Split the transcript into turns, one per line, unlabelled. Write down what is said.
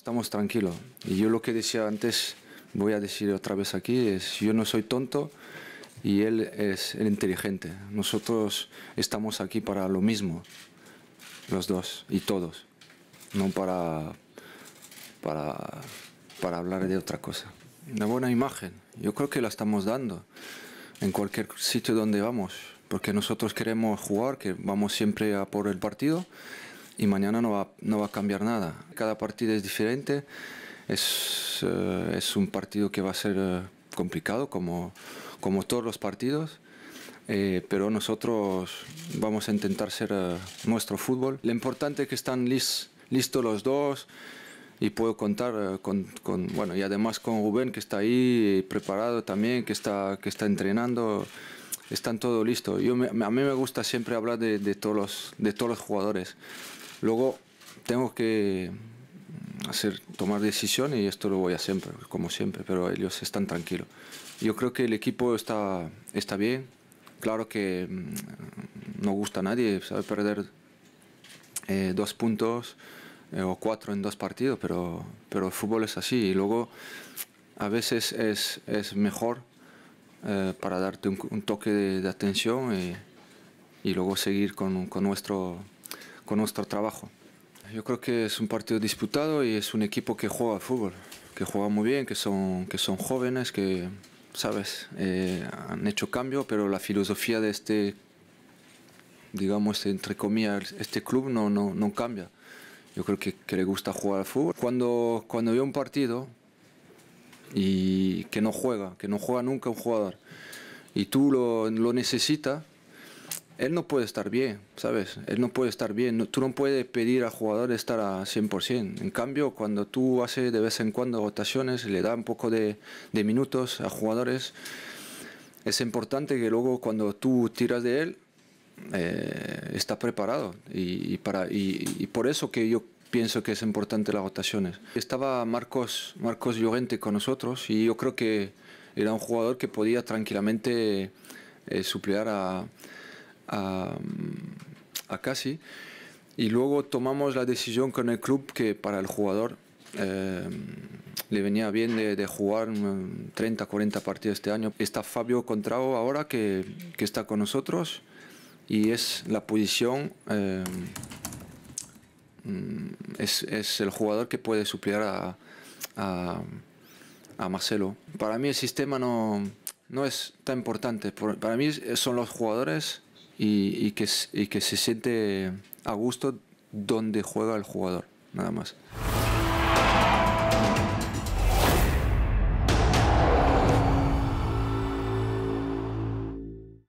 Estamos tranquilos. Y yo lo que decía antes, voy a decir otra vez aquí, es yo no soy tonto y él es el inteligente. Nosotros estamos aquí para lo mismo, los dos y todos, no para, para, para hablar de otra cosa. Una buena imagen, yo creo que la estamos dando en cualquier sitio donde vamos, porque nosotros queremos jugar, que vamos siempre a por el partido y mañana no va, no va a cambiar nada. Cada partido es diferente, es, eh, es un partido que va a ser eh, complicado como, como todos los partidos. Eh, pero nosotros vamos a intentar ser nuestro fútbol. Lo importante es que están listos los dos y puedo contar con, bueno, y además con Rubén que está ahí preparado también, que está, que está entrenando. Están todo listo. Yo a mí me gusta siempre hablar de, de, todos los, de todos los jugadores. Luego tengo que mm, hacer, tomar decisiones y esto lo voy a siempre, como siempre, pero ellos están tranquilos. Yo creo que el equipo está, está bien. Claro que mm, no gusta a nadie, sabe perder eh, dos puntos eh, o cuatro en dos partidos, pero, pero el fútbol es así. Y luego a veces es, es mejor eh, para darte un, toque de, atención y, y, luego seguir con, con nuestro con nuestro trabajo. Yo creo que es un partido disputado y es un equipo que juega al fútbol, que juega muy bien, que son, que son jóvenes, que, sabes, eh, han hecho cambio, pero la filosofía de este, digamos, entre comillas, este club no, no, no cambia. Yo creo que, le gusta jugar al fútbol. Cuando, cuando veo un partido y que no juega, que no juega nunca un jugador, y tú lo, lo necesitas, él no puede estar bien, ¿sabes? Él no puede estar bien. tú no puedes pedir al jugador estar a 100%. En cambio, cuando tú haces de vez en cuando rotaciones, le da un poco de, minutos a jugadores, es importante que luego cuando tú tiras de él, eh, está preparado. Y, para, y, por eso que yo pienso que es importante las rotaciones. Estaba Marcos, Marcos Llorente con nosotros y yo creo que era un jugador que podía tranquilamente eh, suplear a a, Casi. Y luego tomamos la decisión con el club que para el jugador em, le venía bien de, jugar 30, mm, 40 partidos este año. Está Fabio Contrao ahora que, está con nosotros y es la posición, em, mm, es, el jugador que puede suplir a, a, Marcelo. Para mí el sistema no, no es tan importante, para mí son los jugadores y, que, que se siente a gusto donde juega el jugador, nada más.